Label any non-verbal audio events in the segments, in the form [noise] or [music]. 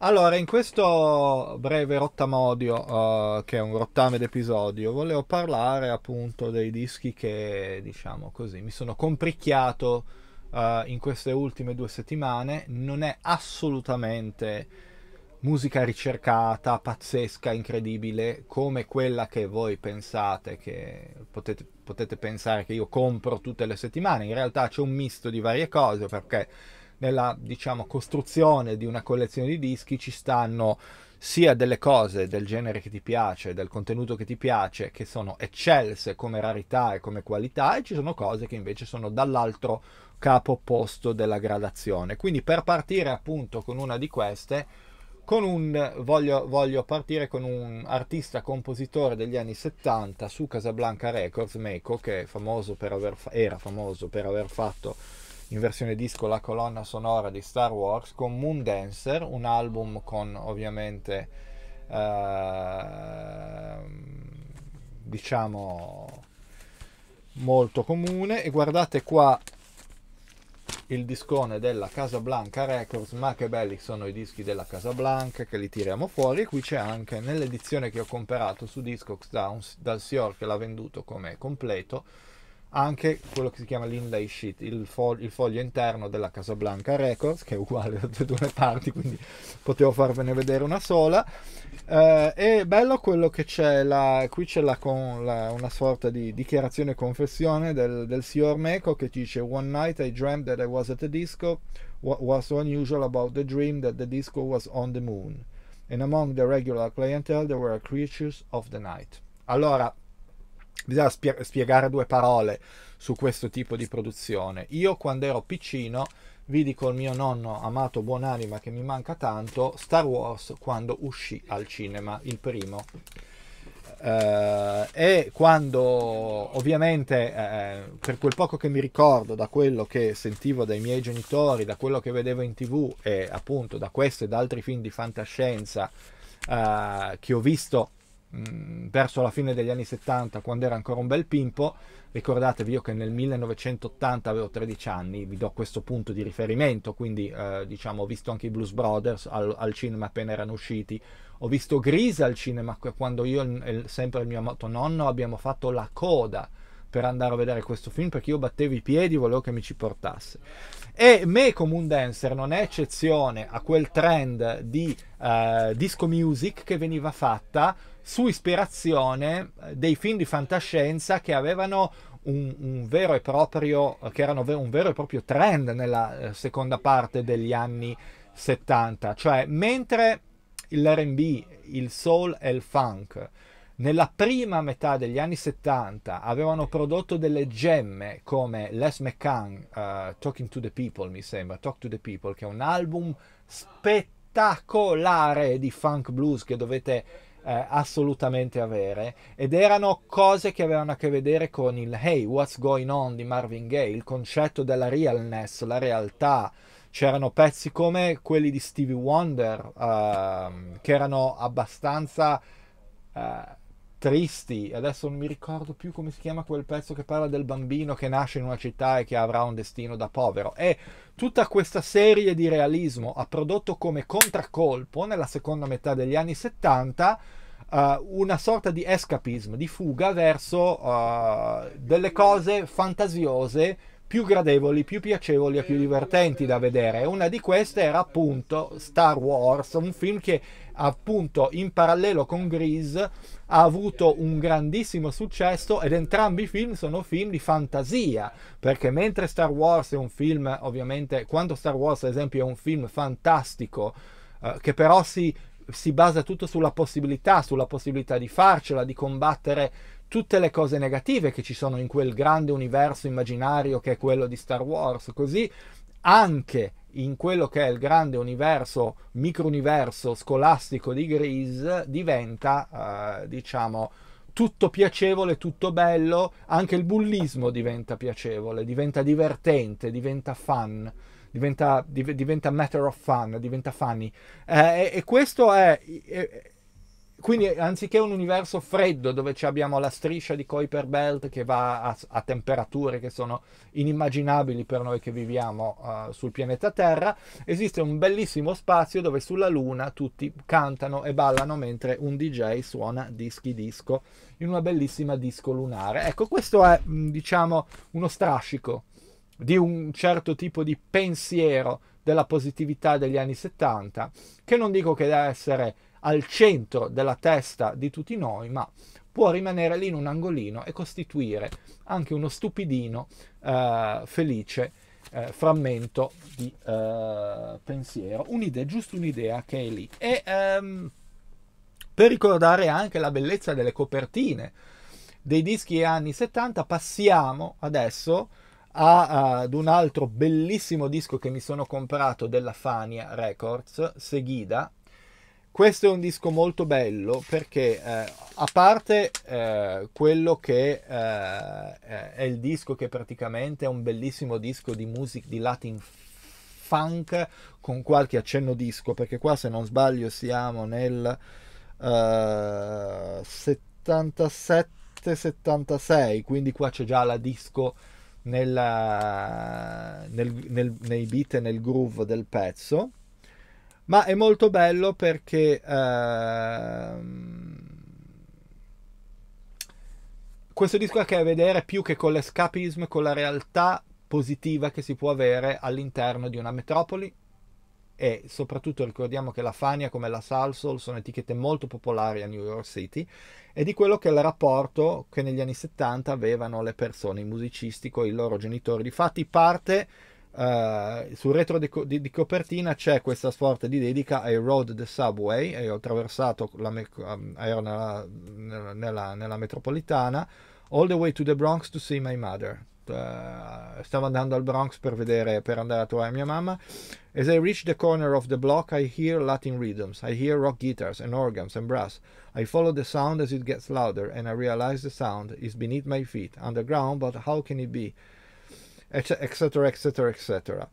Allora, in questo breve rottamodio, uh, che è un rottame d'episodio, volevo parlare appunto dei dischi che, diciamo così, mi sono compricchiato uh, in queste ultime due settimane. Non è assolutamente musica ricercata, pazzesca, incredibile, come quella che voi pensate, che potete, potete pensare che io compro tutte le settimane. In realtà c'è un misto di varie cose, perché nella diciamo, costruzione di una collezione di dischi ci stanno sia delle cose del genere che ti piace, del contenuto che ti piace, che sono eccelse come rarità e come qualità, e ci sono cose che invece sono dall'altro capo opposto della gradazione. Quindi per partire appunto con una di queste, un, voglio, voglio, partire con un artista compositore degli anni 70 su Casablanca Records, Meco, che famoso fa- era famoso per aver fatto in versione disco la colonna sonora di Star Wars con Moon Dancer, un album con ovviamente eh, diciamo molto comune e guardate qua il discone della Casablanca Records, ma che belli sono i dischi della Casablanca che li tiriamo fuori. E qui c'è anche nell'edizione che ho comprato su Discogs da un, dal Sior che l'ha venduto come completo anche quello che si chiama l'inlay sheet, il, fo- il foglio interno della Casablanca Records, che è uguale [laughs] da tutte due le parti, quindi potevo farvene vedere una sola. Eh, è bello quello che c'è, la, qui c'è la con, la, una sorta di dichiarazione confessione del, del signor Meco che dice One night I dreamt that I was at the disco, what was so unusual about the dream that the disco was on the moon, and among the regular clientele there were creatures of the night. Allora, bisogna spie- spiegare due parole su questo tipo di produzione. Io quando ero piccino vidi col mio nonno amato buonanima che mi manca tanto Star Wars quando uscì al cinema, il primo. Uh, e quando ovviamente eh, eh, per quel poco che mi ricordo da quello che sentivo dai miei genitori, da quello che vedevo in tv e appunto da questo e da altri film di fantascienza uh, che ho visto Mm, verso la fine degli anni 70 quando era ancora un bel pimpo ricordatevi io che nel 1980 avevo 13 anni vi do questo punto di riferimento quindi eh, diciamo ho visto anche i Blues Brothers al, al, cinema appena erano usciti ho visto Grise al cinema quando io e sempre il mio amato nonno abbiamo fatto la coda per andare a vedere questo film perché io battevo i piedi, volevo che mi ci portasse. E Me come un dancer non è eccezione a quel trend di uh, disco music che veniva fatta su ispirazione eh, dei film di fantascienza che avevano un, un, vero e proprio, che erano un vero e proprio trend nella eh, seconda parte degli anni 70. Cioè, mentre l'RB, il soul e il funk nella prima metà degli anni 70 avevano prodotto delle gemme come Les McCann, uh, eh, Talking to the People, mi sembra, Talk to the People, che è un album spettacolare di funk blues che dovete eh, assolutamente avere ed erano cose che avevano a che vedere con il Hey, what's going on di Marvin Gaye, il concetto della realness, la realtà. C'erano pezzi come quelli di Stevie Wonder uh, che erano abbastanza uh, tristi. Adesso non mi ricordo più come si chiama quel pezzo che parla del bambino che nasce in una città e che avrà un destino da povero. E tutta questa serie di realismo ha prodotto come contraccolpo nella seconda metà degli anni 70 uh, una sorta di escapism, di fuga verso uh, delle cose fantasiose più gradevoli, più piacevoli e più divertenti da vedere. Una di queste era appunto Star Wars, un film che appunto in parallelo con Grease ha avuto un grandissimo successo ed entrambi i film sono film di fantasia, perché mentre Star Wars è un film, ovviamente, quando Star Wars ad esempio è un film fantastico, eh, che però si si basa tutto sulla possibilità, sulla possibilità di farcela, di combattere tutte le cose negative che ci sono in quel grande universo immaginario che è quello di Star Wars, così anche in quello che è il grande universo, micro-universo scolastico di Grease diventa, eh, diciamo, tutto piacevole, tutto bello, anche il bullismo diventa piacevole, diventa divertente, diventa fun diventa, div- diventa matter of fun, diventa funny. Eh, e, e, questo è... E, quindi anziché un universo freddo dove abbiamo la striscia di Kuiper Belt che va a, a temperature che sono inimmaginabili per noi che viviamo uh, sul pianeta Terra, esiste un bellissimo spazio dove sulla Luna tutti cantano e ballano mentre un DJ suona dischi disco in una bellissima disco lunare. Ecco, questo è diciamo uno strascico di un certo tipo di pensiero della positività degli anni 70, che non dico che deve essere al centro della testa di tutti noi, ma può rimanere lì in un angolino e costituire anche uno stupidino eh, felice eh, frammento di eh, pensiero, un'idea, giusto un'idea che è lì. E ehm, per ricordare anche la bellezza delle copertine dei dischi anni 70, passiamo adesso ad un altro bellissimo disco che mi sono comprato della Fania Records, Seguida. Questo è un disco molto bello perché eh, a parte eh, quello che eh, è il disco che praticamente è un bellissimo disco di musica di Latin funk con qualche accenno disco, perché qua se non sbaglio siamo nel 77-76, eh, quindi qua c'è già la disco nella, nel, nel, nei beat e nel groove del pezzo, ma è molto bello perché ehm, questo disco ha a che vedere più che con l'escapism, con la realtà positiva che si può avere all'interno di una metropoli, e soprattutto ricordiamo che la Fania come la Salsol sono etichette molto popolari a New York City e di quello che è il rapporto che negli anni 70 avevano le persone, i musicisti con i loro genitori. Difatti parte Uh, sul retro di, co- di, di, copertina c'è questa sorta di dedica I rode the subway e ho attraversato la me- eh, ero nella, nella, nella metropolitana all the way to the Bronx to see my mother Eh, stavo andando al Bronx per, vedere, per andare a trovare mia mamma. As I reach the corner of the block, I hear Latin rhythms. I hear rock guitars and organs and brass. I follow the sound as it gets louder, and I realize the sound is beneath my feet, underground, but how can it be? Etc., etc., etc., etc.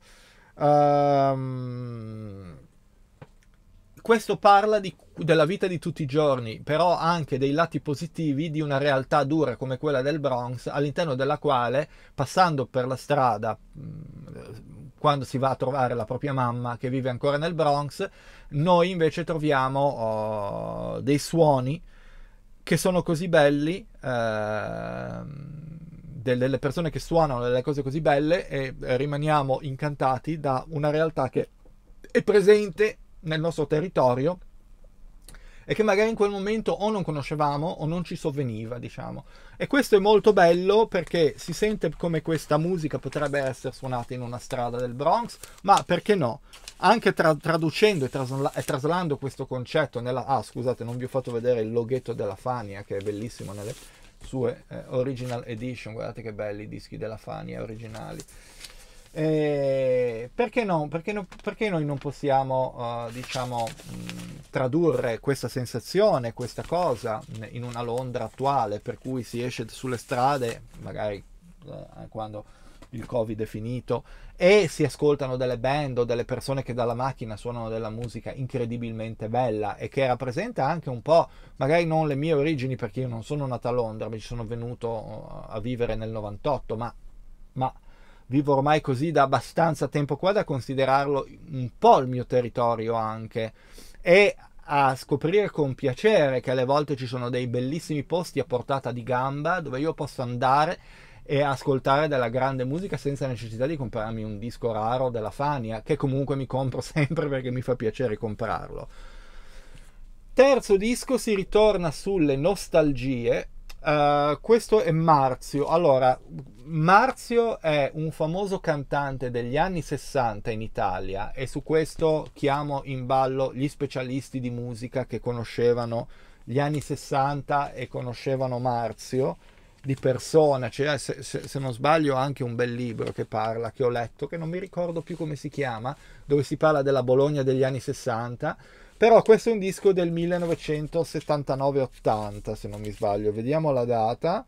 Um, questo parla di, della vita di tutti i giorni, però anche dei lati positivi di una realtà dura come quella del Bronx, all'interno della quale, passando per la strada, quando si va a trovare la propria mamma che vive ancora nel Bronx, noi invece troviamo oh, dei suoni che sono così belli. Eh, delle persone che suonano delle cose così belle e rimaniamo incantati da una realtà che è presente nel nostro territorio e che magari in quel momento o non conoscevamo o non ci sovveniva, diciamo. E questo è molto bello perché si sente come questa musica potrebbe essere suonata in una strada del Bronx, ma perché no? Anche tra- traducendo e, trasla- e, traslando questo concetto nella... Ah, scusate, non vi ho fatto vedere il loghetto della Fania, che è bellissimo nelle sue eh, original edition, guardate che belli i dischi della Fania originali. Eh, perché, no? Perché, no? perché, noi non possiamo, uh, diciamo, mh, tradurre questa sensazione, questa cosa in una Londra attuale per cui si esce sulle strade, magari uh, quando il Covid è finito, e si ascoltano delle band o delle persone che dalla macchina suonano della musica incredibilmente bella e che rappresenta anche un po', magari non le mie origini perché io non sono nato a Londra, mi ci sono venuto eh, a vivere nel 98, ma, ma vivo ormai così da abbastanza tempo qua da considerarlo un po' il mio territorio anche e a scoprire con piacere che alle volte ci sono dei bellissimi posti a portata di gamba dove io posso andare e ascoltare della grande musica senza necessità di comprarmi un disco raro della Fania, che comunque mi compro [laughs] sempre perché mi fa piacere comprarlo. Terzo disco si ritorna sulle nostalgie eh, questo è Marzio. Allora, Marzio è un famoso cantante degli anni 60 in Italia e su questo chiamo in ballo gli specialisti di musica che conoscevano gli anni 60 e conoscevano Marzio di persona, cioè, se, se, se, non sbaglio anche un bel libro che parla, che ho letto, che non mi ricordo più come si chiama, dove si parla della Bologna degli anni 60 però questo è un disco del 1979-80, se non mi sbaglio. Vediamo la data.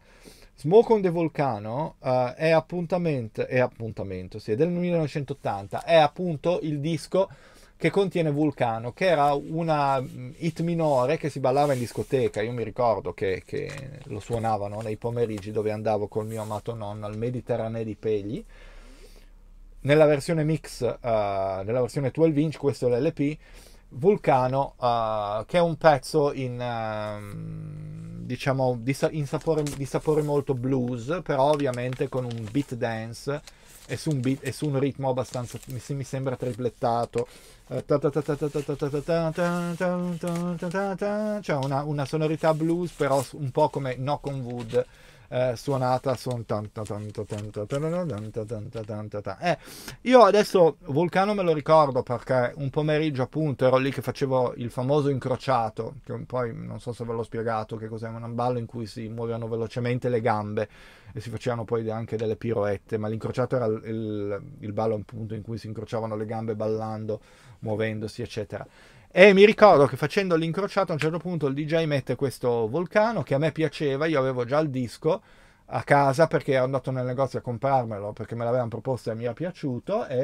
Smoke on the Volcano uh, è, appuntamento, è appuntamento, sì, è del 1980. È appunto il disco che contiene Vulcano, che era una mm, hit minore che si ballava in discoteca. Io mi ricordo che, che lo suonavano nei pomeriggi dove andavo col mio amato nonno al Mediterraneo di Pegli. Nella versione mix, uh, nella versione 12 inch, questo è l'LP Vulcano, uh, che è un pezzo in, uh, diciamo, di, in sapore, di, sapore, molto blues, però ovviamente con un beat dance e su un, beat, e su un ritmo abbastanza, mi, mi sembra, triplettato. Cioè una, una sonorità blues, però un po' come Knock on Wood eh, suonata son tanta tanta tanta tanta tanta tanta eh, io adesso Vulcano me lo ricordo perché un pomeriggio appunto ero lì che facevo il famoso incrociato che poi non so se ve l'ho spiegato che cos'è un ballo in cui si muovevano velocemente le gambe e si facevano poi anche delle piroette ma l'incrociato era il, il ballo appunto in cui si incrociavano le gambe ballando muovendosi eccetera e mi ricordo che facendo l'incrociato a un certo punto il DJ mette questo vulcano che a me piaceva, io avevo già il disco a casa perché ero andato nel negozio a comprarmelo perché me l'avevano proposto e mi era piaciuto e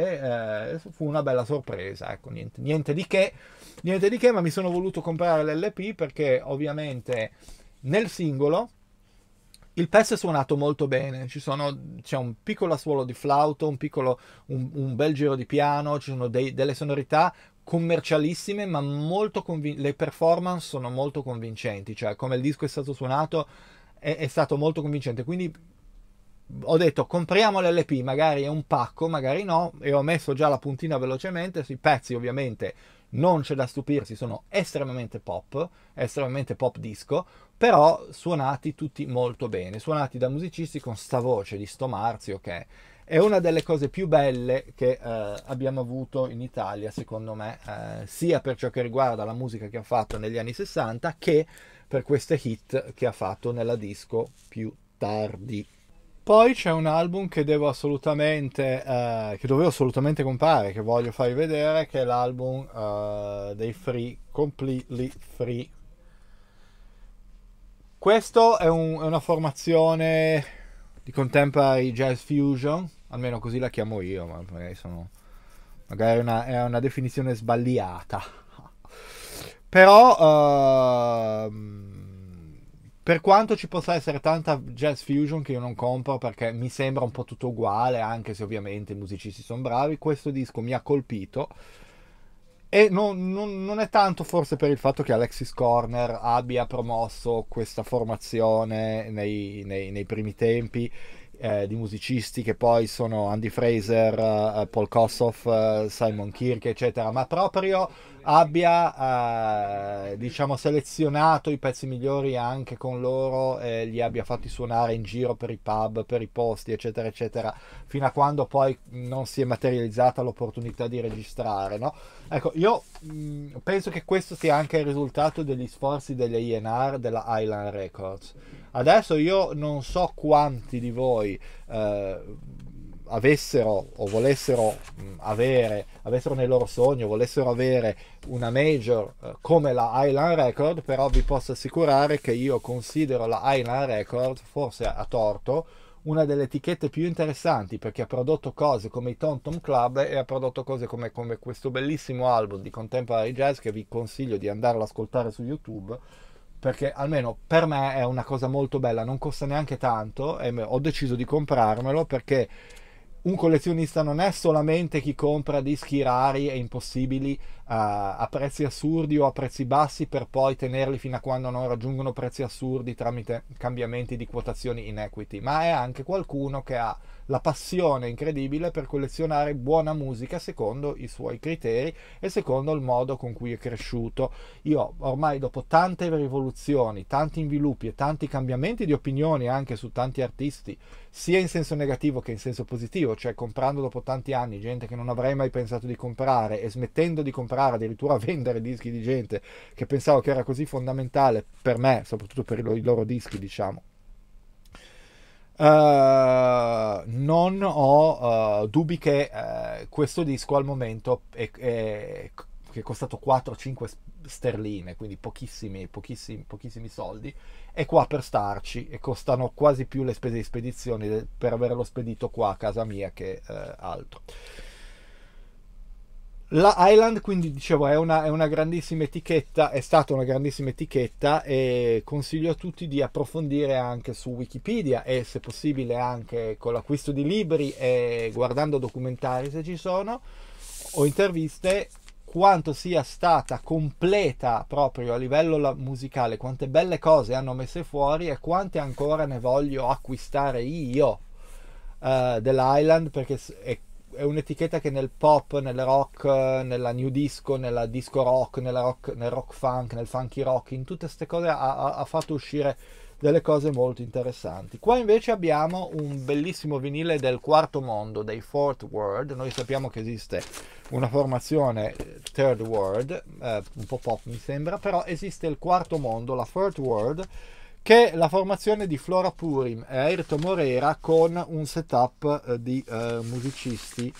eh, fu una bella sorpresa, ecco, niente, niente, di che, niente di che, ma mi sono voluto comprare l'LP perché ovviamente nel singolo il pezzo è suonato molto bene, ci sono, c'è un piccolo assolo di flauto, un, piccolo, un, un, bel giro di piano, ci sono dei, delle sonorità commercialissime, ma molto convin- le performance sono molto convincenti, cioè come il disco è stato suonato è, è stato molto convincente, quindi ho detto compriamo l'LP, magari è un pacco, magari no, e ho messo già la puntina velocemente sui pezzi ovviamente. Non c'è da stupirsi, sono estremamente pop, estremamente pop disco, però suonati tutti molto bene, suonati da musicisti con sta voce di Sto Marzio che è una delle cose più belle che eh, abbiamo avuto in Italia, secondo me, eh, sia per ciò che riguarda la musica che ha fatto negli anni 60 che per queste hit che ha fatto nella disco più tardi. Poi c'è un album che devo assolutamente, eh, che dovevo assolutamente comprare, che voglio farvi vedere, che è l'album eh, dei Free, Completely Free. Questo è, un, è una formazione di contemporary jazz fusion, almeno così la chiamo io, ma magari, sono, magari una, è una definizione sbagliata. Però uh, per quanto ci possa essere tanta jazz fusion che io non compro perché mi sembra un po' tutto uguale, anche se ovviamente i musicisti sono bravi, questo disco mi ha colpito e non, non, non, è tanto forse per il fatto che Alexis Corner abbia promosso questa formazione nei, nei, nei primi tempi eh, di musicisti che poi sono Andy Fraser, eh, Paul Kossoff, eh, Simon Kirk, eccetera, ma proprio abbia eh, diciamo selezionato i pezzi migliori anche con loro e li abbia fatti suonare in giro per i pub, per i posti, eccetera, eccetera, fino a quando poi non si è materializzata l'opportunità di registrare, no? Ecco, io mh, mm, penso che questo sia anche il risultato degli sforzi delle INR della Island Records Adesso io non so quanti di voi eh, avessero o volessero avere, avessero nel loro sogno, volessero avere una major eh, come la Island Record, però vi posso assicurare che io considero la Island Record, forse a, a torto, una delle etichette più interessanti perché ha prodotto cose come i Tom Tom Club e ha prodotto cose come, come questo bellissimo album di contemporary jazz che vi consiglio di andarlo ad ascoltare su YouTube perché almeno per me è una cosa molto bella, non costa neanche tanto e ho deciso di comprarmelo perché un collezionista non è solamente chi compra dischi rari e impossibili a, prezzi assurdi o a prezzi bassi per poi tenerli fino a quando non raggiungono prezzi assurdi tramite cambiamenti di quotazioni in equity, ma è anche qualcuno che ha la passione incredibile per collezionare buona musica secondo i suoi criteri e secondo il modo con cui è cresciuto. Io ormai dopo tante rivoluzioni, tanti inviluppi e tanti cambiamenti di opinioni anche su tanti artisti, sia in senso negativo che in senso positivo, cioè comprando dopo tanti anni gente che non avrei mai pensato di comprare e smettendo di comprare comprare, addirittura [laughs] vendere dischi di gente che pensavo che era così fondamentale per me, soprattutto per i loro dischi, diciamo. Uh, non ho uh, dubbi che uh, questo disco al momento è, è, che è costato 4-5 sterline, quindi pochissimi, pochissimi, pochissimi soldi, è qua per starci e costano quasi più le spese di spedizione per averlo spedito qua a casa mia che altro. La Island, quindi dicevo, è una, è una, grandissima etichetta, è stata una grandissima etichetta e consiglio a tutti di approfondire anche su Wikipedia e se possibile anche con l'acquisto di libri e guardando documentari se ci sono o interviste quanto sia stata completa proprio a livello musicale, quante belle cose hanno messe fuori e quante ancora ne voglio acquistare io uh, dell'Island perché è è un'etichetta che nel pop, nel rock, nella new disco, nella disco rock, nella rock nel rock funk, nel funky rock, in tutte queste cose ha, ha, fatto uscire delle cose molto interessanti. Qua invece abbiamo un bellissimo vinile del quarto mondo, dei Fourth World. Noi sappiamo che esiste una formazione eh, Third World, eh, un po' pop mi sembra, però esiste il quarto mondo, la Fourth World che è la formazione di Flora Purim e Ayrton Morera con un setup eh, di eh, musicisti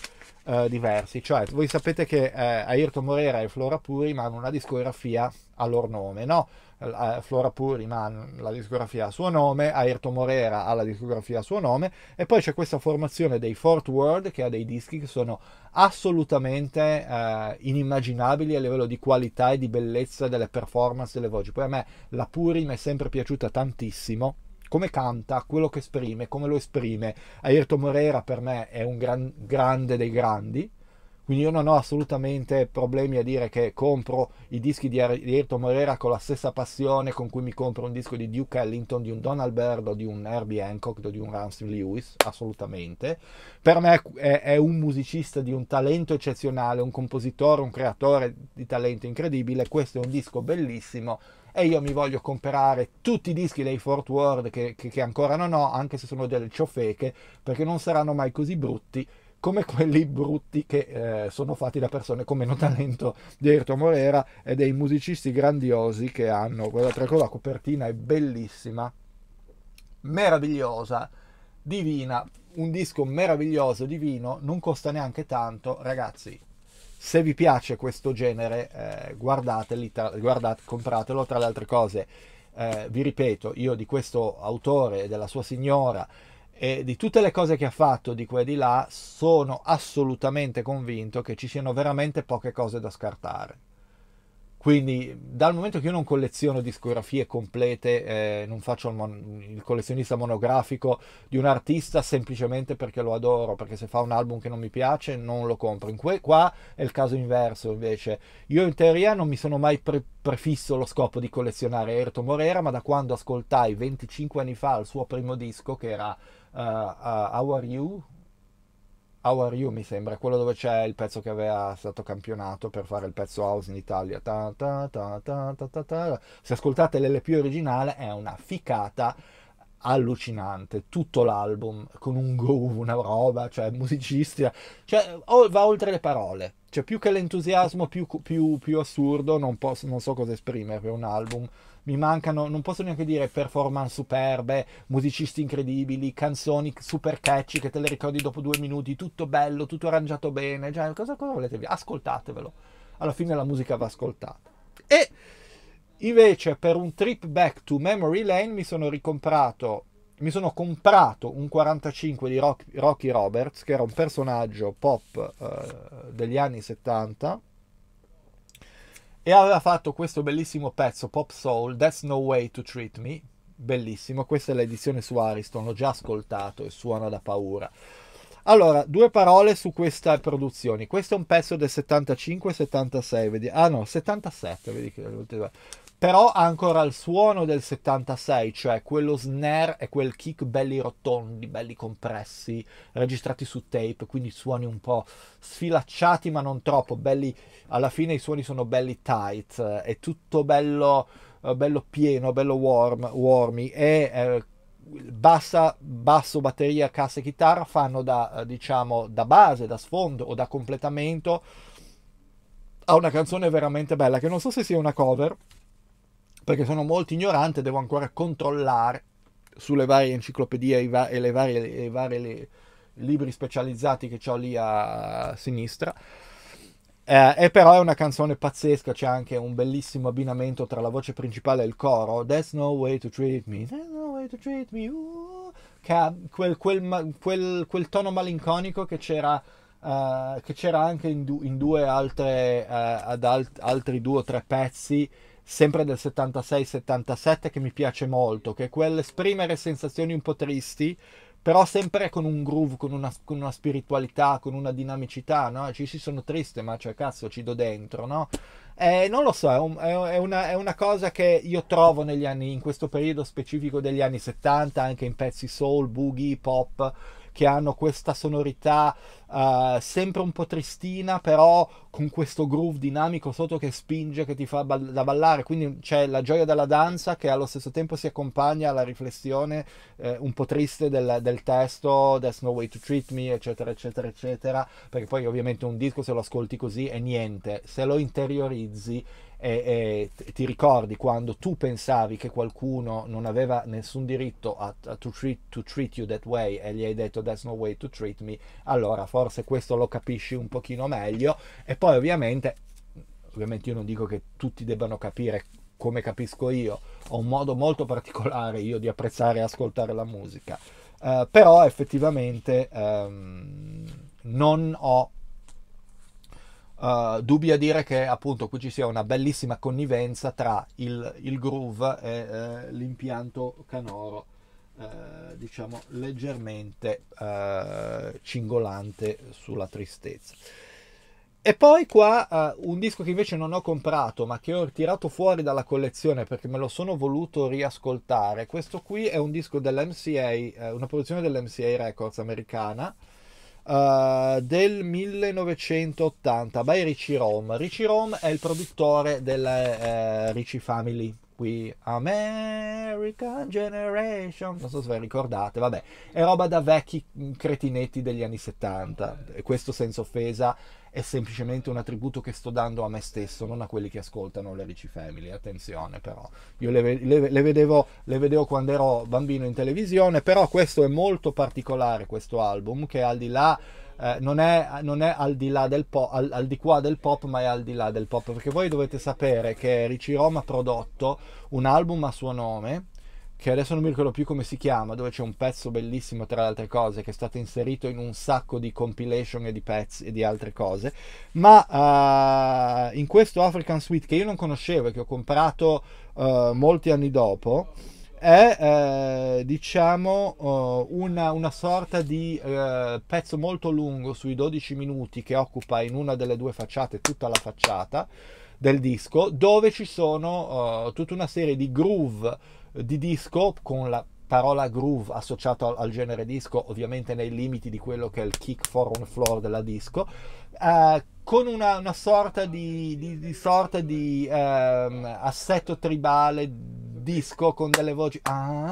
eh, diversi. Cioè, voi sapete che eh, Ayrton Morera e Flora Purim hanno una discografia a loro nome, no? Eh, Flora Puri ha la discografia a suo nome, Ayrton Morera ha la discografia a suo nome e poi c'è questa formazione dei Fort World che ha dei dischi che sono assolutamente eh, inimmaginabili a livello di qualità e di bellezza delle performance delle voci. Poi a me la Puri mi è sempre piaciuta tantissimo come canta, quello che esprime, come lo esprime. Ayrton Morera per me è un gran, grande dei grandi. Quindi io non ho assolutamente problemi a dire che compro i dischi di Ayrton Morera con la stessa passione con cui mi compro un disco di Duke Ellington, di un Don Alberto, di un Herbie Hancock, o di un Ramsey Lewis, assolutamente. Per me è, è un musicista di un talento eccezionale, un compositore, un creatore di talento incredibile, questo è un disco bellissimo, e io mi voglio comprare tutti i dischi dei Fort Worth che, che, che, ancora non ho, anche se sono delle ciofeche, perché non saranno mai così brutti come quelli brutti che eh, sono fatti da persone con meno talento di Ayrton Morera e dei musicisti grandiosi che hanno. Guardate, ecco la copertina è bellissima, meravigliosa, divina, un disco meraviglioso, divino, non costa neanche tanto, ragazzi. Se vi piace questo genere, eh, guardateli, tra, guardate, compratelo tra le altre cose. Eh, vi ripeto, io di questo autore e della sua signora e di tutte le cose che ha fatto di qua e di là, sono assolutamente convinto che ci siano veramente poche cose da scartare. Quindi dal momento che io non colleziono discografie complete, eh, non faccio il, mon- il, collezionista monografico di un artista semplicemente perché lo adoro, perché se fa un album che non mi piace non lo compro. In que- qua è il caso inverso invece. Io in teoria non mi sono mai pre- prefisso lo scopo di collezionare Ayrton Morera, ma da quando ascoltai 25 anni fa il suo primo disco, che era eh, eh, How Are You? How Are You mi sembra, quello dove c'è il pezzo che aveva stato campionato per fare il pezzo house in Italia. Ta, ta, ta, Se ascoltate l'LP originale è una ficata allucinante, tutto l'album con un groove, una roba, cioè musicisti, cioè va oltre le parole, cioè più che l'entusiasmo più, più, più assurdo non, posso, non so cosa esprimere per un album mi mancano, non posso neanche dire performance superbe, musicisti incredibili, canzoni super catchy che te le ricordi dopo due minuti, tutto bello, tutto arrangiato bene, cioè, cosa, cosa volete via? Ascoltatevelo, alla fine la musica va ascoltata. E invece per un trip back to memory lane mi sono ricomprato mi sono comprato un 45 di Rocky Roberts, che era un personaggio pop eh, degli anni 70, e aveva fatto questo bellissimo pezzo pop soul That's No Way to Treat Me bellissimo questa è l'edizione su Ariston l'ho già ascoltato e suona da paura allora due parole su questa produzione questo è un pezzo del 75-76 vedi ah no 77 vedi che però ha ancora il suono del 76, cioè quello snare e quel kick belli rotondi, belli compressi, registrati su tape, quindi suoni un po' sfilacciati ma non troppo, belli, alla fine i suoni sono belli tight, eh, è tutto bello, eh, bello pieno, bello warm, warmy e eh, bassa, basso, batteria, cassa e chitarra fanno da, diciamo, da base, da sfondo o da completamento a una canzone veramente bella, che non so se sia una cover, perché sono molto ignorante, devo ancora controllare sulle varie enciclopedie e le varie, le varie le libri specializzati che ho lì a sinistra. Eh, e però è una canzone pazzesca, c'è anche un bellissimo abbinamento tra la voce principale e il coro. There's no way to treat me, there's no way to treat me. Ooh. Quel, quel, quel, quel, tono malinconico che c'era, uh, che c'era anche in, du, in, due altre, uh, ad alt, altri due o tre pezzi sempre del 76-77 che mi piace molto, che è quell'esprimere sensazioni un po' tristi, però sempre con un groove, con una, con una spiritualità, con una dinamicità, no? Ci si sono triste, ma cioè cazzo ci do dentro, no? Eh, non lo so, è, un, è, una, è, una, cosa che io trovo negli anni, in questo periodo specifico degli anni 70, anche in pezzi soul, boogie, pop, che hanno questa sonorità uh, sempre un po' tristina, però con questo groove dinamico sotto che spinge, che ti fa ball- da ballare. Quindi c'è la gioia della danza che allo stesso tempo si accompagna alla riflessione eh, un po' triste del, del, testo, There's no way to treat me, eccetera, eccetera, eccetera. Perché poi ovviamente un disco se lo ascolti così è niente, se lo interiorizzi e, e, ti ricordi quando tu pensavi che qualcuno non aveva nessun diritto a, a to, treat, to, treat, you that way e gli hai detto that's no way to treat me, allora forse questo lo capisci un pochino meglio e poi ovviamente, ovviamente io non dico che tutti debbano capire come capisco io, ho un modo molto particolare io di apprezzare e ascoltare la musica, uh, però effettivamente um, non ho eh, dubbi a dire che appunto qui ci sia una bellissima connivenza tra il, il groove e eh, l'impianto canoro. Eh, diciamo leggermente eh, cingolante sulla tristezza. E poi qua eh, un disco che invece non ho comprato ma che ho tirato fuori dalla collezione perché me lo sono voluto riascoltare. Questo qui è un disco dell'MCA, eh, una produzione dell'MCA Records americana uh, del 1980 by Richie Rom. Richie Rom è il produttore della uh, Richie Family, We American Generation. Non so se ve ricordate, vabbè, è roba da vecchi cretinetti degli anni 70. E questo senza offesa è semplicemente un attributo che sto dando a me stesso, non a quelli che ascoltano le Ricci Family. Attenzione, però. Io le, le, le, vedevo, le vedevo quando ero bambino in televisione, però questo è molto particolare, questo album, che al di là eh, non, è, non, è, al di là del pop, al, al, di qua del pop, ma è al di là del pop. Perché voi dovete sapere che Richie Rome ha prodotto un album a suo nome, che adesso non mi ricordo più come si chiama, dove c'è un pezzo bellissimo tra le altre cose che è stato inserito in un sacco di compilation e di pezzi e di altre cose, ma uh, in questo African Suite che io non conoscevo e che ho comprato uh, molti anni dopo, è eh, diciamo eh, una, una, sorta di eh, pezzo molto lungo sui 12 minuti che occupa in una delle due facciate tutta la facciata del disco dove ci sono eh, tutta una serie di groove eh, di disco con la parola groove associata al, al, genere disco ovviamente nei limiti di quello che è il kick for on floor della disco eh, con una, una, sorta di, di, di sorta di ehm, assetto tribale disco con delle voci ah,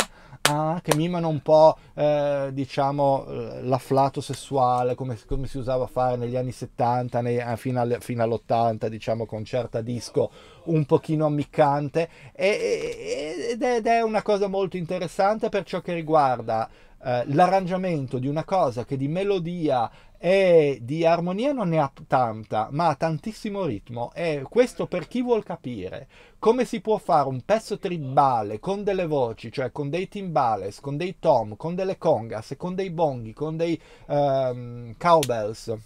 ah, che mimano un po' eh, diciamo eh, l'afflato sessuale come, come, si usava a fare negli anni 70 nei, eh, fino, al, fino, all'80 diciamo con certa disco un pochino ammiccante e, ed, è, ed è una cosa molto interessante per ciò che riguarda eh, l'arrangiamento di una cosa che di melodia e di armonia non ne ha tanta, ma ha tantissimo ritmo e questo per chi vuol capire come si può fare un pezzo tribale con delle voci, cioè con dei timbales, con dei tom, con delle congas, con dei bonghi, con dei um, cowbells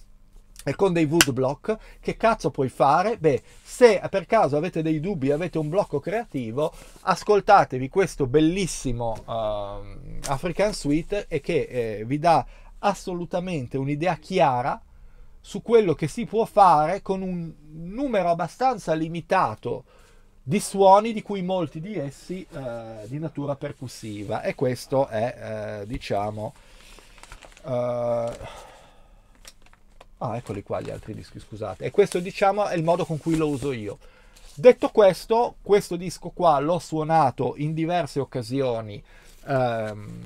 e con dei woodblock che cazzo puoi fare? Beh, se per caso avete dei dubbi, avete un blocco creativo, ascoltatevi questo bellissimo uh, African Suite e che eh, vi dà assolutamente un'idea chiara su quello che si può fare con un numero abbastanza limitato di suoni di cui molti di essi eh, di natura percussiva e questo è eh, diciamo eh... ah eccoli qua gli altri dischi scusate e questo diciamo è il modo con cui lo uso io detto questo questo disco qua l'ho suonato in diverse occasioni ehm,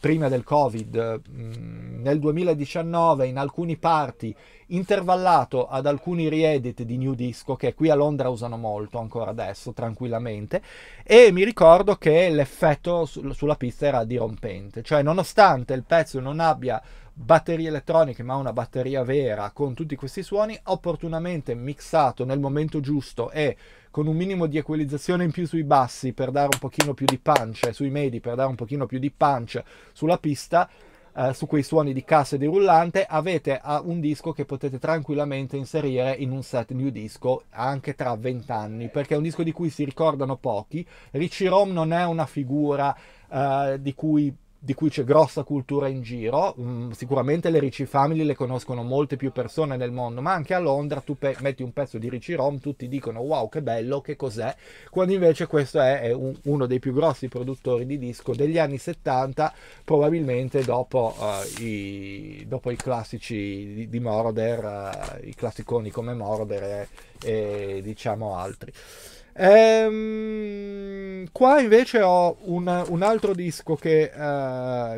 prima del Covid, mm, nel 2019 in alcuni parti, intervallato ad alcuni riedit di New Disco che qui a Londra usano molto ancora adesso, tranquillamente, e mi ricordo che l'effetto su- sulla pista era dirompente, cioè nonostante il pezzo non abbia batterie elettroniche ma una batteria vera con tutti questi suoni, opportunamente mixato nel momento giusto e con un minimo di equalizzazione in più sui bassi per dare un pochino più di punch, eh, sui medi per dare un pochino più di punch sulla pista, eh, su quei suoni di cassa e di rullante, avete ah, un disco che potete tranquillamente inserire in un set new disco anche tra vent'anni, perché è un disco di cui si ricordano pochi. Richie Rom non è una figura eh, di cui di cui c'è grossa cultura in giro, mm, sicuramente le Ricci Family le conoscono molte più persone nel mondo, ma anche a Londra tu pe- metti un pezzo di Ricci Rom, tutti dicono wow che bello, che cos'è, quando invece questo è, è un, uno dei più grossi produttori di disco degli anni 70, probabilmente dopo, uh, i, dopo i, classici di, di Moroder, uh, i classiconi come Moroder e, e diciamo altri. Ehm, qua invece ho un, un altro disco che eh,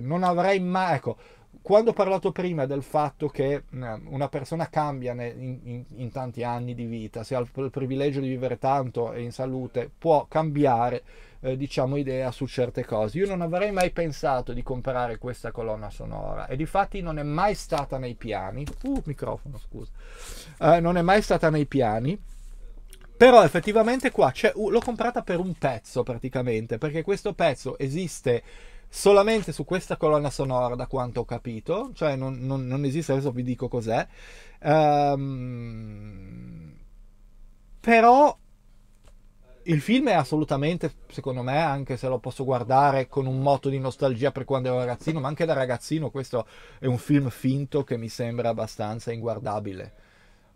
non avrei mai... Ecco, quando ho parlato prima del fatto che eh, una persona cambia in, in, in, tanti anni di vita, se ha il privilegio di vivere tanto e in salute, può cambiare, eh, diciamo, idea su certe cose. Io non avrei mai pensato di comprare questa colonna sonora e difatti non è mai stata nei piani. Uh, microfono, scusa. Eh, non è mai stata nei piani però effettivamente qua l'ho comprata per un pezzo praticamente, perché questo pezzo esiste solamente su questa colonna sonora, da quanto ho capito, cioè non, non, non esiste, adesso vi dico cos'è. Um, però il film è assolutamente, secondo me, anche se lo posso guardare con un moto di nostalgia per quando ero ragazzino, ma anche da ragazzino questo è un film finto che mi sembra abbastanza inguardabile.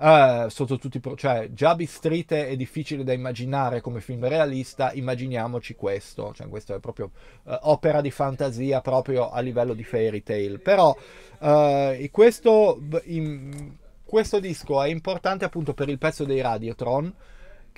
Uh, sotto tutti i pro- cioè già Street è difficile da immaginare come film realista, immaginiamoci questo, cioè questo è proprio uh, opera di fantasia proprio a livello di fairy tale, però uh, questo, in, questo disco è importante appunto per il pezzo dei Radiotron,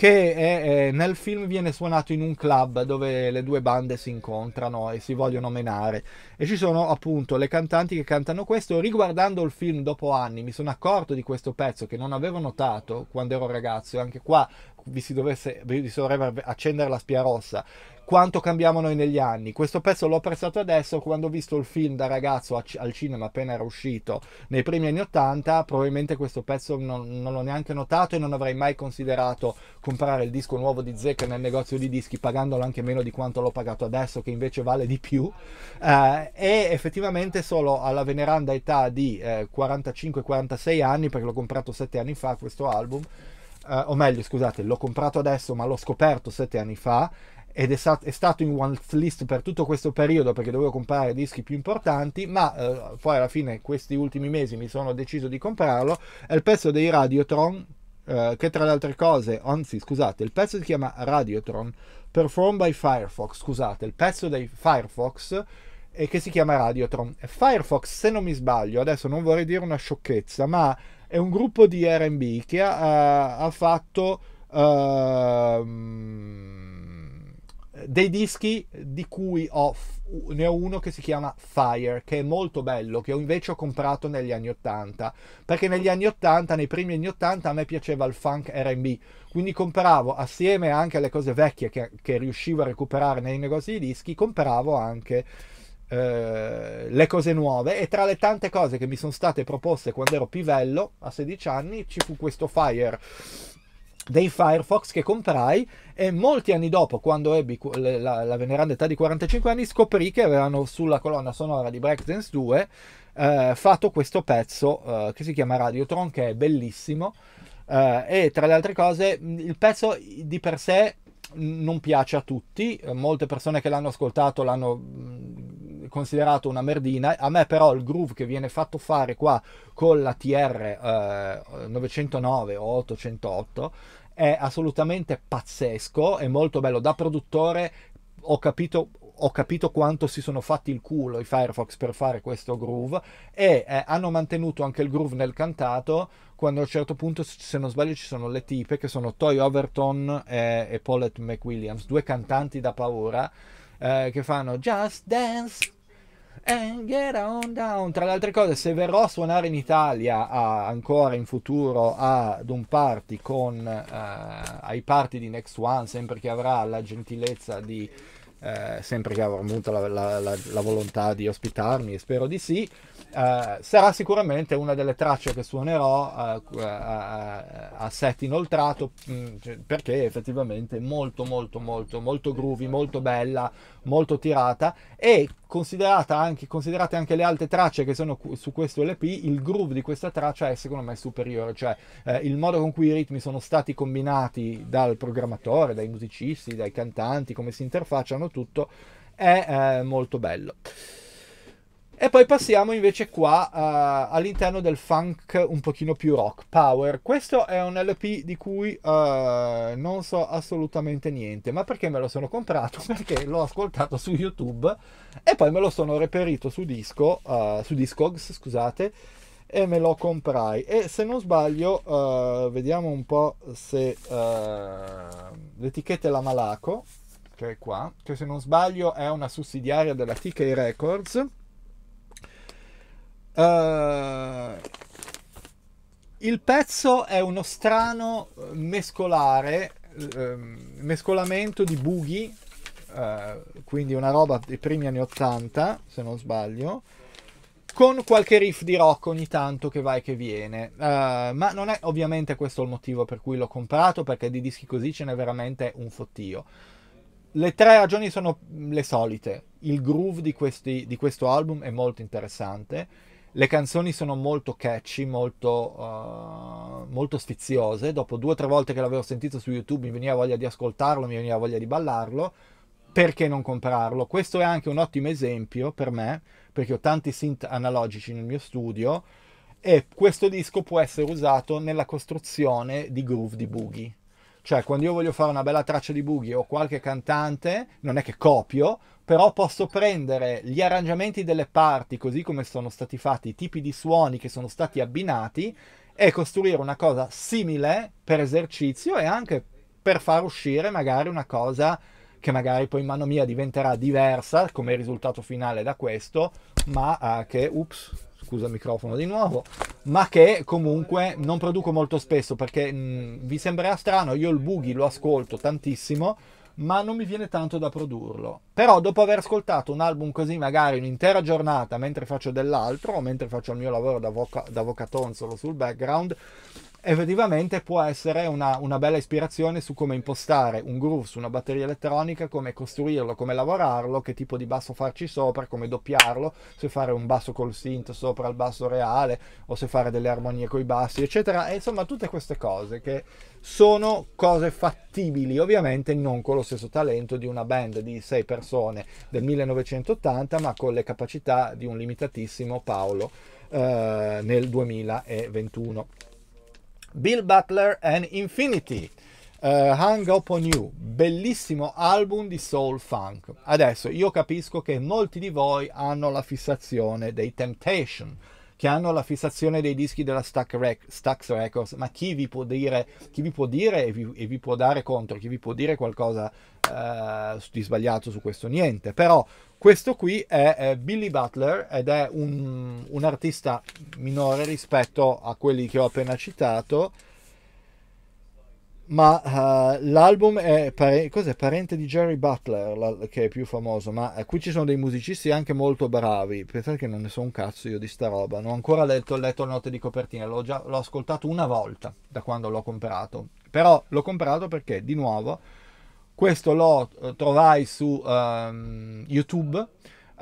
che è, è, nel film viene suonato in un club dove le due bande si incontrano e si vogliono menare e ci sono appunto le cantanti che cantano questo riguardando il film dopo anni mi sono accorto di questo pezzo che non avevo notato quando ero ragazzo e anche qua vi si, dovesse, vi dovrebbe accendere la spia rossa quanto cambiamo noi negli anni. Questo pezzo l'ho apprezzato adesso quando ho visto il film da ragazzo al cinema appena era uscito nei primi anni 80, probabilmente questo pezzo non, non l'ho neanche notato e non avrei mai considerato comprare il disco nuovo di Zecca nel negozio di dischi pagandolo anche meno di quanto l'ho pagato adesso che invece vale di più eh, e effettivamente solo alla veneranda età di eh, 45-46 anni perché l'ho comprato 7 anni fa questo album eh, o meglio scusate, l'ho comprato adesso ma l'ho scoperto sette anni fa ed è, stat- è, stato in one list per tutto questo periodo perché dovevo comprare dischi più importanti, ma eh, poi alla fine questi ultimi mesi mi sono deciso di comprarlo, è il pezzo dei Radiotron, eh, che tra le altre cose, anzi scusate, il pezzo si chiama Radiotron, Performed by Firefox, scusate, il pezzo dei Firefox e che si chiama Radiotron. Firefox, se non mi sbaglio, adesso non vorrei dire una sciocchezza, ma è un gruppo di RB che ha, eh, ha fatto uh, dei dischi di cui ho, ne ho uno che si chiama Fire, che è molto bello, che invece ho comprato negli anni 80, perché negli anni 80, nei primi anni 80 a me piaceva il funk RB, quindi compravo assieme anche alle cose vecchie che, che riuscivo a recuperare nei negozi di dischi, compravo anche eh, le cose nuove e tra le tante cose che mi sono state proposte quando ero pivello a 16 anni ci fu questo Fire dei Firefox che comprai e molti anni dopo, quando ebbi la, la veneranda età di 45 anni, scoprì che avevano sulla colonna sonora di Breakdance 2 eh, fatto questo pezzo eh, che si chiama Radiotron, che è bellissimo. Eh, e tra le altre cose, il pezzo di per sé non piace a tutti, eh, molte persone che l'hanno ascoltato l'hanno considerato una merdina. A me però il groove che viene fatto fare qua con la TR eh, 909 o 808 è assolutamente pazzesco, è molto bello. Da produttore ho capito ho capito quanto si sono fatti il culo i Firefox per fare questo groove e eh, hanno mantenuto anche il groove nel cantato quando a un certo punto, se non sbaglio, ci sono le tipe che sono Toy Overton e, e Paulette McWilliams, due cantanti da paura eh, che fanno Just Dance And get on down. Tra le altre cose, se verrò a suonare in Italia a, ancora in futuro ad un party con uh, ai party di Next One, sempre che avrà la gentilezza di. Uh, sempre che avrà avuto la, la, la, la volontà di ospitarmi, e spero di sì eh, sarà sicuramente una delle tracce che suonerò a, eh, a, eh, a set inoltrato mh, mm, cioè, perché effettivamente molto molto molto molto groovy, molto bella, molto tirata e anche, considerate anche le altre tracce che sono su questo LP, il groove di questa traccia è secondo me superiore, cioè eh, il modo con cui i ritmi sono stati combinati dal programmatore, dai musicisti, dai cantanti, come si interfacciano tutto è eh, molto bello. E poi passiamo invece qua uh, all'interno del funk un pochino più rock power. Questo è un LP di cui uh, non so assolutamente niente, ma perché me lo sono comprato? [laughs] Perché l'ho ascoltato su YouTube e poi me lo sono reperito su disco, uh, su Discogs, scusate, e me lo comprai. E se non sbaglio, vediamo un po' se l'etichetta è la Malaco, che è qua, che se non sbaglio è una sussidiaria della TK Records Uh, il pezzo è uno strano eh, mescolare, uh, mescolamento di boogie, uh, quindi una roba dei primi anni 80, se non sbaglio, con qualche riff di rock ogni tanto che va e che viene. Uh, ma non è ovviamente questo il motivo per cui l'ho comprato, perché di dischi così ce n'è veramente un fottio. Le tre ragioni sono le solite. Il groove di, questi, di questo album è molto interessante. Le canzoni sono molto catchy, molto, uh, molto sfiziose. Dopo due o tre volte che l'avevo sentito su YouTube mi veniva voglia di ascoltarlo, mi veniva voglia di ballarlo. Perché non comprarlo? Questo è anche un ottimo esempio per me, perché ho tanti synth analogici nel mio studio e questo disco può essere usato nella costruzione di groove di boogie cioè, quando io voglio fare una bella traccia di Boogie o qualche cantante, non è che copio, però posso prendere gli arrangiamenti delle parti così come sono stati fatti, i tipi di suoni che sono stati abbinati e costruire una cosa simile per esercizio e anche per far uscire magari una cosa che magari poi in mano mia diventerà diversa come risultato finale da questo, ma uh, che, ups, scusa il microfono di nuovo, ma che comunque non produco molto spesso perché mh, mm, vi sembrerà strano, io il Boogie lo ascolto tantissimo, ma non mi viene tanto da produrlo. Però dopo aver ascoltato un album così magari un'intera giornata mentre faccio dell'altro o mentre faccio il mio lavoro da, voca- da vocatonzolo sul background, effettivamente può essere una, una, bella ispirazione su come impostare un groove su una batteria elettronica, come costruirlo, come lavorarlo, che tipo di basso farci sopra, come doppiarlo, se fare un basso col synth sopra il basso reale o se fare delle armonie coi bassi, eccetera. E insomma, tutte queste cose che sono cose fattibili, ovviamente non con lo stesso talento di una band di sei persone del 1980, ma con le capacità di un limitatissimo Paolo eh, nel 2021. Bill Butler and Infinity. Uh, Hang Up On You, bellissimo album di soul funk. Adesso io capisco che molti di voi hanno la fissazione dei Temptation, che hanno la fissazione dei dischi della Stax, Rec- Records, ma chi vi può dire, chi vi può dire e, vi, e vi può dare contro, chi vi può dire qualcosa eh, di sbagliato su questo? Niente, però questo qui è eh, Billy Butler ed è un, un artista minore rispetto a quelli che ho appena citato ma uh, l'album è, pare- è, parente di Jerry Butler, la- che è più famoso, ma eh, qui ci sono dei musicisti anche molto bravi, pensate che non ne so un cazzo io di sta roba, non ho ancora letto, letto le note di copertina, l'ho, già, l'ho ascoltato una volta da quando l'ho comprato, però l'ho comprato perché di nuovo questo lo trovai su um, YouTube,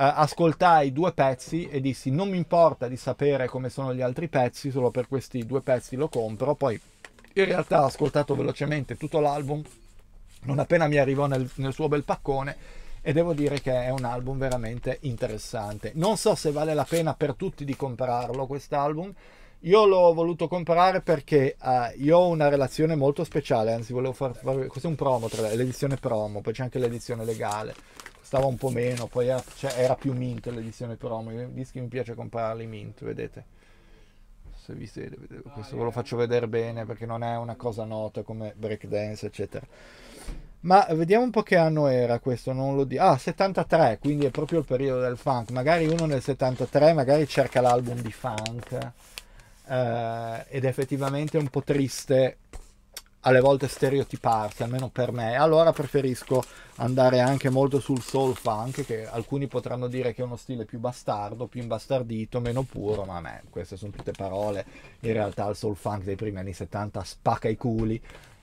Uh, ascoltai due pezzi e dissi non mi importa di sapere come sono gli altri pezzi, solo per questi due pezzi lo compro, poi in realtà ho ascoltato velocemente tutto l'album, non appena mi arrivò nel, nel suo bel paccone, e devo dire che è un album veramente interessante. Non so se vale la pena per tutti di comprarlo quest'album. Io l'ho voluto comprare perché uh, io ho una relazione molto speciale, anzi volevo far, far questo è un promo, tra l'edizione promo, poi c'è anche l'edizione legale, costava un po' meno, poi era, cioè, era più mint l'edizione promo, i dischi mi piace comprarli mint, vedete se vi siete, questo ve lo faccio vedere bene perché non è una cosa nota come breakdance, eccetera. Ma vediamo un po' che anno era questo, non lo dico. Ah, 73, quindi è proprio il periodo del funk. Magari uno nel 73, magari cerca l'album di funk. Eh, ed è un po' triste alle volte stereotiparsi, almeno per me. Allora preferisco andare anche molto sul soul funk, che alcuni potranno dire che è uno stile più bastardo, più imbastardito, meno puro, ma a me queste sono tutte parole. In realtà il soul funk dei primi anni 70 spacca i culi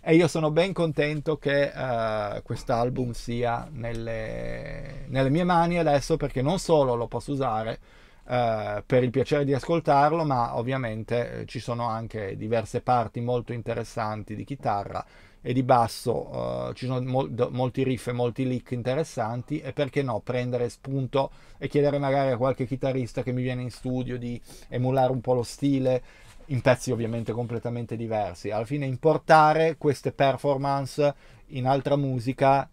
e io sono ben contento che uh, quest'album sia nelle, nelle mie mani adesso perché non solo lo posso usare, eh, per il piacere di ascoltarlo, ma ovviamente eh, ci sono anche diverse parti molto interessanti di chitarra e di basso, eh, ci sono mol- molti riff e molti lick interessanti e perché no prendere spunto e chiedere magari a qualche chitarrista che mi viene in studio di emulare un po' lo stile in pezzi ovviamente completamente diversi, alla fine importare queste performance in altra musica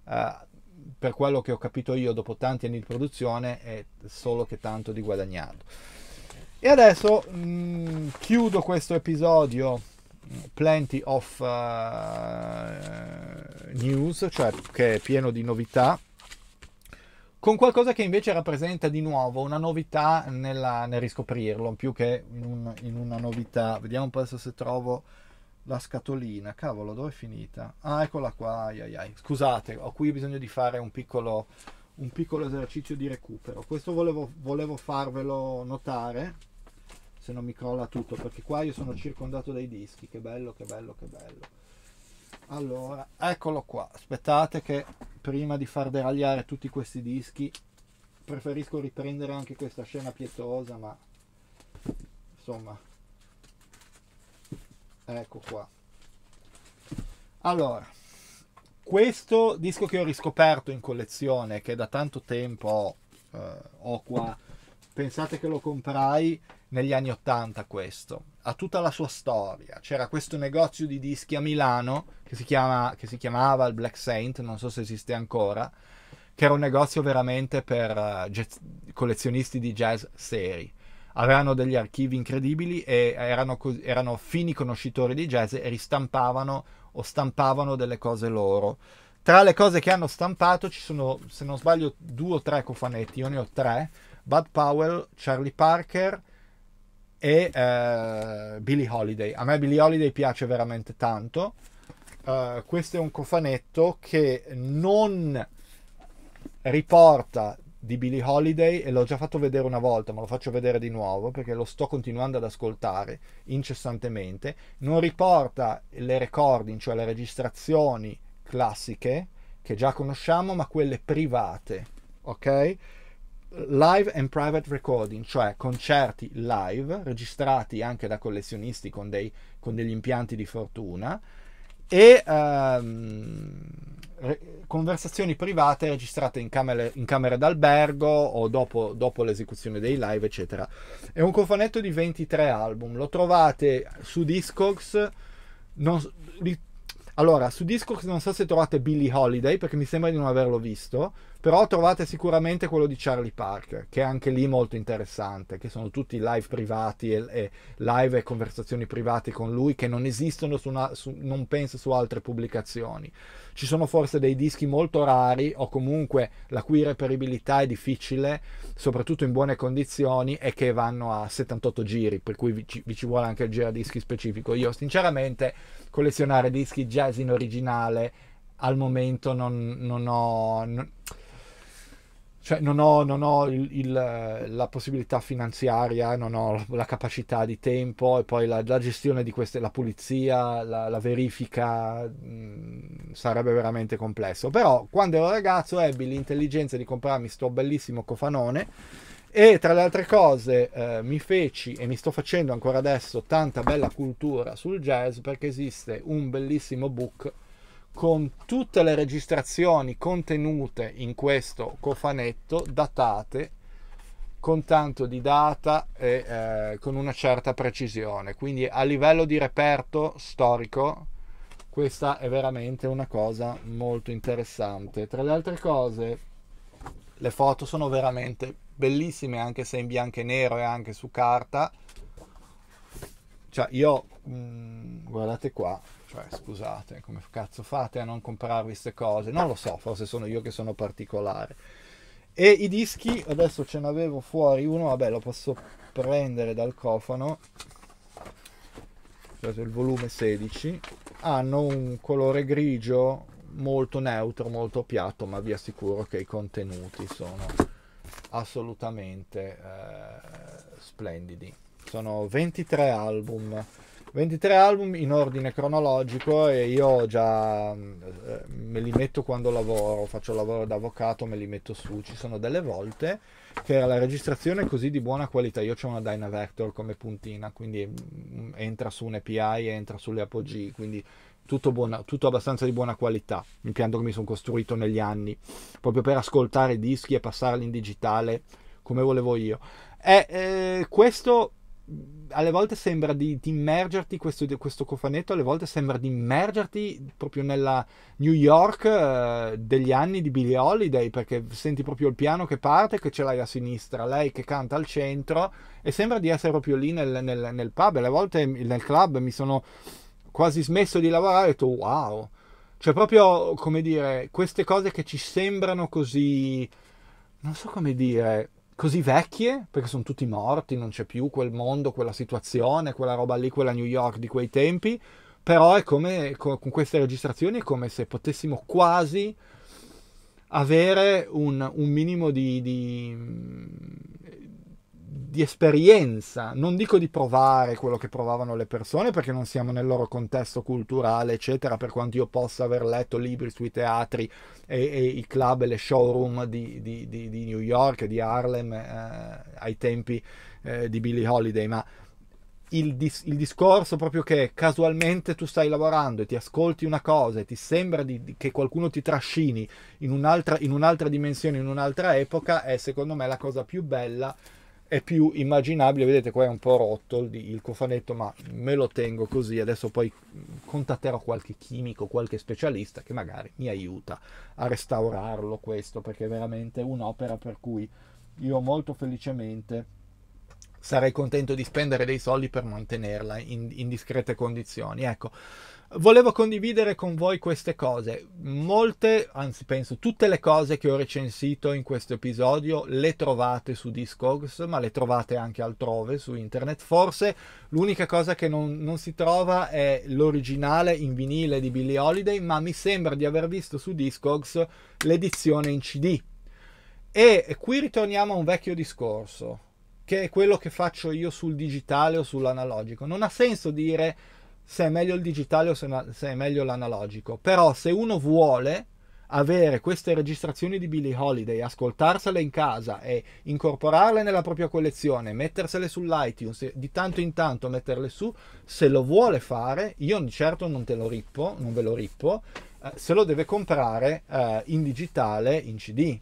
per quello che ho capito io dopo tanti anni di produzione è solo che tanto di guadagnato. E adesso mh, mm, chiudo questo episodio plenty of uh, news, cioè che è pieno di novità, con qualcosa che invece rappresenta di nuovo una novità nella, nel riscoprirlo, più che in, un, in una novità. Vediamo un po' adesso se trovo la scatolina, cavolo, dove è finita? Ah, eccola qua, ai ai ai. scusate, ho qui bisogno di fare un piccolo, un piccolo esercizio di recupero. Questo volevo, volevo farvelo notare, se non mi crolla tutto, perché qua io sono circondato dai dischi, che bello, che bello, che bello. Allora, eccolo qua, aspettate che prima di far deragliare tutti questi dischi, preferisco riprendere anche questa scena pietosa, ma insomma ecco qua allora questo disco che ho riscoperto in collezione che da tanto tempo ho, eh, ho qua pensate che lo comprai negli anni 80 questo ha tutta la sua storia c'era questo negozio di dischi a Milano che si, chiama, che si chiamava il Black Saint non so se esiste ancora che era un negozio veramente per uh, eh, jazz, collezionisti di jazz seri avevano degli archivi incredibili e erano, erano fini conoscitori di jazz e ristampavano o stampavano delle cose loro. Tra le cose che hanno stampato ci sono, se non sbaglio, due o tre cofanetti, io ne ho tre, Bud Powell, Charlie Parker e eh, Billie Holiday. A me Billie Holiday piace veramente tanto. Uh, questo è un cofanetto che non riporta di Billie Holiday e l'ho già fatto vedere una volta, ma lo faccio vedere di nuovo perché lo sto continuando ad ascoltare incessantemente. Non riporta le recording, cioè le registrazioni classiche che già conosciamo, ma quelle private, ok? Live and private recording, cioè concerti live registrati anche da collezionisti con, dei, con degli impianti di fortuna e um, eh, conversazioni private registrate in camere, in camere d'albergo o dopo, dopo, l'esecuzione dei live, eccetera. È un cofanetto di 23 album, lo trovate su Discogs. Non, li, allora, su Discogs non so se trovate Billie Holiday perché mi sembra di non averlo visto però trovate sicuramente quello di Charlie Parker, che è anche lì molto interessante, che sono tutti live privati e, e live e conversazioni private con lui che non esistono su, una, su non penso su altre pubblicazioni. Ci sono forse dei dischi molto rari o comunque la cui reperibilità è difficile, soprattutto in buone condizioni e che vanno a 78 giri, per cui vi ci, vi ci vuole anche il giradischi specifico. Io sinceramente collezionare dischi jazz in originale al momento non, non ho... Non cioè, non ho, non ho il, il, la possibilità finanziaria, non ho la capacità di tempo e poi la, la gestione di queste, la pulizia, la, la verifica mh, mm, sarebbe veramente complesso. Però quando ero ragazzo ebbi l'intelligenza di comprarmi sto bellissimo cofanone e tra le altre cose eh, mi feci e mi sto facendo ancora adesso tanta bella cultura sul jazz perché esiste un bellissimo book con tutte le registrazioni contenute in questo cofanetto datate con tanto di data e eh, con una certa precisione. Quindi a livello di reperto storico questa è veramente una cosa molto interessante. Tra le altre cose le foto sono veramente bellissime anche se in bianco e nero e anche su carta. Cioè io mh, mm, guardate qua, cioè, scusate, come cazzo fate a non comprarvi queste cose? Non lo so, forse sono io che sono particolare. E i dischi, adesso ce n'avevo fuori uno, vabbè, lo posso prendere dal cofano. Scusate, il volume 16. Hanno un colore grigio molto neutro, molto piatto, ma vi assicuro che i contenuti sono assolutamente eh, splendidi. Sono 23 album 23 album in ordine cronologico e io già eh, me li metto quando lavoro, faccio lavoro da avvocato, me li metto su, ci sono delle volte che la registrazione è così di buona qualità, io ho una Dynavector come puntina, quindi mm, entra su un API entra sulle Apogee, quindi tutto, buona, tutto abbastanza di buona qualità, impianto che mi sono costruito negli anni, proprio per ascoltare i dischi e passarli in digitale come volevo io. E eh, questo alle volte sembra di, di immergerti questo, questo, cofanetto, alle volte sembra di immergerti proprio nella New York eh, degli anni di Billie Holiday perché senti proprio il piano che parte che ce l'hai a sinistra, lei che canta al centro e sembra di essere proprio lì nel, nel, nel pub, alle volte nel club mi sono quasi smesso di lavorare e ho detto wow, cioè proprio come dire queste cose che ci sembrano così, non so come dire, così vecchie, perché sono tutti morti, non c'è più quel mondo, quella situazione, quella roba lì, quella New York di quei tempi, però è come con queste registrazioni è come se potessimo quasi avere un, un minimo di, di, di esperienza, non dico di provare quello che provavano le persone perché non siamo nel loro contesto culturale, eccetera, per quanto io possa aver letto libri sui teatri e, e i club e le showroom di, di, di, di New York, di Harlem, eh, ai tempi eh, di Billie Holiday, ma il, dis- il, discorso proprio che casualmente tu stai lavorando e ti ascolti una cosa e ti sembra di, che qualcuno ti trascini in un'altra, in un'altra dimensione, in un'altra epoca, è secondo me la cosa più bella è più immaginabile, vedete qua è un po' rotto il cofanetto, ma me lo tengo così, adesso poi contatterò qualche chimico, qualche specialista che magari mi aiuta a restaurarlo questo, perché è veramente un'opera per cui io molto felicemente sarei contento di spendere dei soldi per mantenerla in, in discrete condizioni. Ecco, volevo condividere con voi queste cose. Molte, anzi penso tutte le cose che ho recensito in questo episodio le trovate su Discogs, ma le trovate anche altrove su internet. Forse l'unica cosa che non, non si trova è l'originale in vinile di Billie Holiday, ma mi sembra di aver visto su Discogs l'edizione in CD. E qui ritorniamo a un vecchio discorso, che è quello che faccio io sul digitale o sull'analogico. Non ha senso dire se è meglio il digitale o se, se è meglio l'analogico, però se uno vuole avere queste registrazioni di Billie Holiday, ascoltarsele in casa e incorporarle nella propria collezione, mettersele sull'iTunes, di tanto in tanto metterle su, se lo vuole fare, io di certo non te lo rippo, non ve lo rippo, eh, se lo deve comprare eh, in digitale, in CD.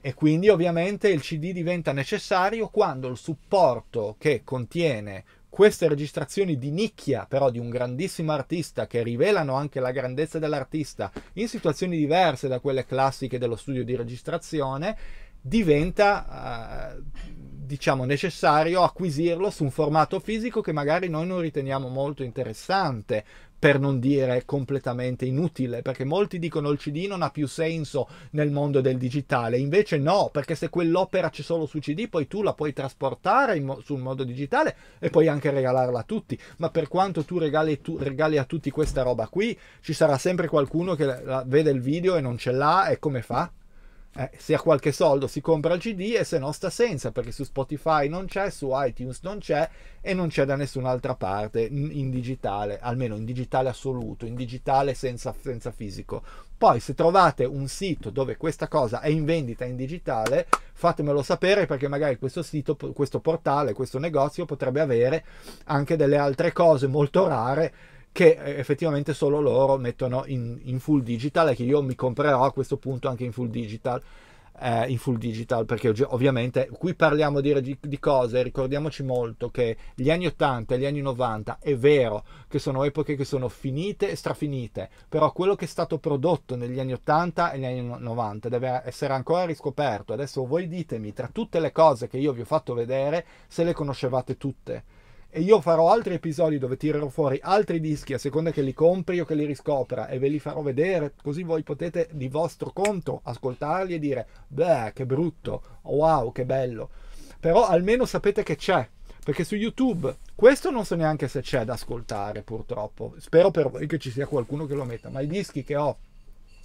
E quindi ovviamente il CD diventa necessario quando il supporto che contiene queste registrazioni di nicchia, però di un grandissimo artista, che rivelano anche la grandezza dell'artista in situazioni diverse da quelle classiche dello studio di registrazione, diventa... Uh, diciamo necessario acquisirlo su un formato fisico che magari noi non riteniamo molto interessante per non dire completamente inutile, perché molti dicono il CD non ha più senso nel mondo del digitale, invece no, perché se quell'opera c'è solo su CD, poi tu la puoi trasportare mo- sul modo digitale e puoi anche regalarla a tutti, ma per quanto tu regali, tu regali, a tutti questa roba qui, ci sarà sempre qualcuno che la- vede il video e non ce l'ha e come fa? eh, se ha qualche soldo si compra il CD e se no sta senza perché su Spotify non c'è, su iTunes non c'è e non c'è da nessun'altra parte in digitale, almeno in digitale assoluto, in digitale senza, senza fisico. Poi se trovate un sito dove questa cosa è in vendita in digitale, fatemelo sapere perché magari questo sito, questo portale, questo negozio potrebbe avere anche delle altre cose molto rare che eh, effettivamente solo loro mettono in, in, full digital e che io mi comprerò a questo punto anche in full digital. Eh, in full digital perché ovviamente qui parliamo di, di, cose ricordiamoci molto che gli anni 80 e gli anni 90 è vero che sono epoche che sono finite e strafinite però quello che è stato prodotto negli anni 80 e negli anni 90 deve essere ancora riscoperto adesso voi ditemi tra tutte le cose che io vi ho fatto vedere se le conoscevate tutte e io farò altri episodi dove tirerò fuori altri dischi a seconda che li compri o che li riscopra e ve li farò vedere così voi potete di vostro conto ascoltarli e dire beh che brutto, wow che bello. Però almeno sapete che c'è, perché su YouTube questo non so neanche se c'è da ascoltare purtroppo. Spero per voi che ci sia qualcuno che lo metta, ma i dischi che ho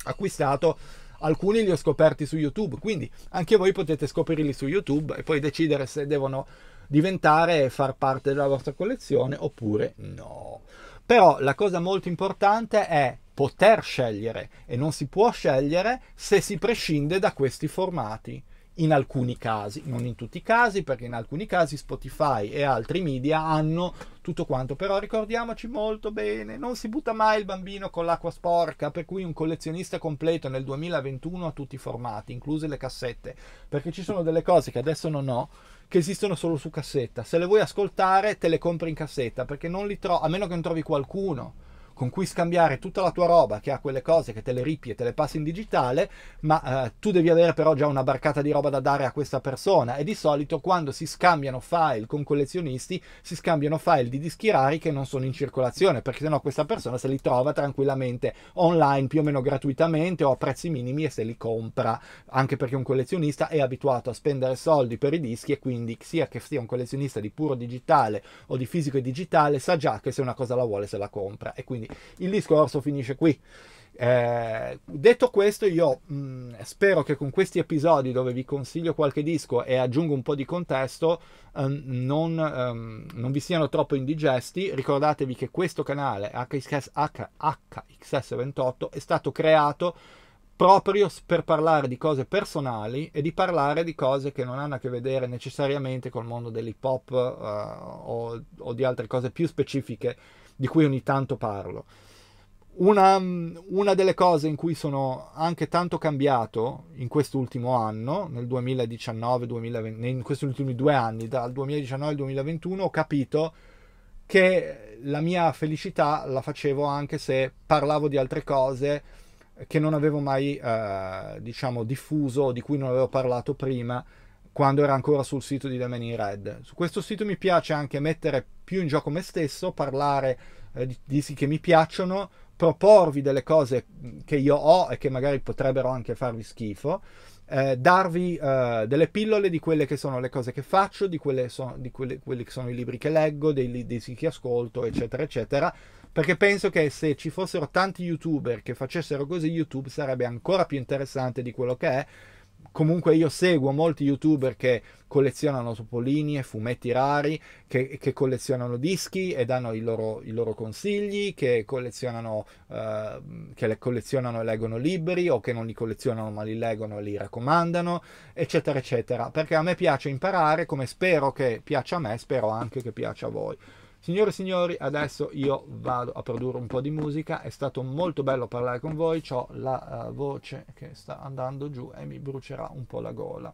acquistato alcuni li ho scoperti su YouTube, quindi anche voi potete scoprirli su YouTube e poi decidere se devono diventare e far parte della vostra collezione oppure no. Però la cosa molto importante è poter scegliere e non si può scegliere se si prescinde da questi formati. In alcuni casi, non in tutti i casi, perché in alcuni casi Spotify e altri media hanno tutto quanto. Però ricordiamoci molto bene, non si butta mai il bambino con l'acqua sporca, per cui un collezionista completo nel 2021 ha tutti i formati, incluse le cassette, perché ci sono delle cose che adesso non ho, che esistono solo su cassetta. Se le vuoi ascoltare, te le compri in cassetta perché non li trovi, a meno che non trovi qualcuno con cui scambiare tutta la tua roba che ha quelle cose che te le ripi e te le passi in digitale, ma eh, tu devi avere però già una barcata di roba da dare a questa persona e di solito quando si scambiano file con collezionisti si scambiano file di dischi rari che non sono in circolazione perché sennò questa persona se li trova tranquillamente online più o meno gratuitamente o a prezzi minimi e se li compra anche perché un collezionista è abituato a spendere soldi per i dischi e quindi sia che sia un collezionista di puro digitale o di fisico e digitale sa già che se una cosa la vuole se la compra e quindi quindi il discorso finisce qui. Eh, detto questo, io mh, mm, spero che con questi episodi dove vi consiglio qualche disco e aggiungo un po' di contesto um, non, um, non, vi siano troppo indigesti. Ricordatevi che questo canale HXS, HXS28 è stato creato proprio per parlare di cose personali e di parlare di cose che non hanno a che vedere necessariamente col mondo dell'hip hop uh, o, o di altre cose più specifiche di cui ogni tanto parlo. Una, una, delle cose in cui sono anche tanto cambiato in quest'ultimo anno, nel 2019, 2020, in questi ultimi due anni, dal 2019 al 2021, ho capito che la mia felicità la facevo anche se parlavo di altre cose che non avevo mai, eh, diciamo, diffuso, di cui non avevo parlato prima, quando era ancora sul sito di The Man in Red. Su questo sito mi piace anche mettere più in gioco me stesso, parlare eh, di dischi che mi piacciono, proporvi delle cose che io ho e che magari potrebbero anche farvi schifo, eh, darvi eh, delle pillole di quelle che sono le cose che faccio, di, so, di quelle, quelli che sono i libri che leggo, dei, dei che ascolto, eccetera, eccetera. Perché penso che se ci fossero tanti youtuber che facessero così YouTube sarebbe ancora più interessante di quello che è Comunque io seguo molti youtuber che collezionano topolini e fumetti rari, che, che collezionano dischi e danno i loro, i loro consigli, che collezionano, eh, che le collezionano e leggono libri o che non li collezionano ma li leggono e li raccomandano, eccetera, eccetera. Perché a me piace imparare, come spero che piaccia a me, spero anche che piaccia a voi. Signore e signori, adesso io vado a produrre un po' di musica, è stato molto bello parlare con voi, ho la uh, voce che sta andando giù e mi brucerà un po' la gola.